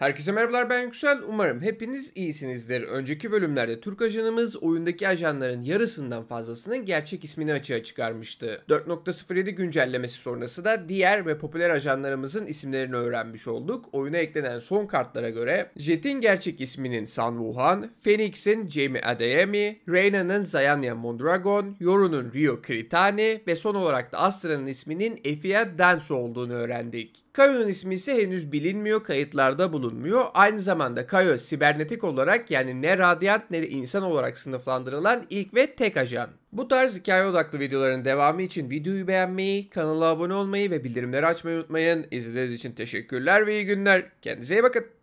Herkese merhabalar ben Yüksel. Umarım hepiniz iyisinizdir. Önceki bölümlerde Türk ajanımız oyundaki ajanların yarısından fazlasının gerçek ismini açığa çıkarmıştı. 4.07 güncellemesi sonrası da diğer ve popüler ajanlarımızın isimlerini öğrenmiş olduk. Oyuna eklenen son kartlara göre Jet'in gerçek isminin San Wuhan, Phoenix'in Jamie Adeyemi, Reyna'nın Zayanya Mondragon, Yoru'nun Rio Kritani ve son olarak da Astra'nın isminin Efia Dance olduğunu öğrendik. Kayon'un ismi ise henüz bilinmiyor kayıtlarda bulunuyor bulunmuyor. Aynı zamanda Kayo sibernetik olarak yani ne radyant ne de insan olarak sınıflandırılan ilk ve tek ajan. Bu tarz hikaye odaklı videoların devamı için videoyu beğenmeyi, kanala abone olmayı ve bildirimleri açmayı unutmayın. İzlediğiniz için teşekkürler ve iyi günler. Kendinize iyi bakın.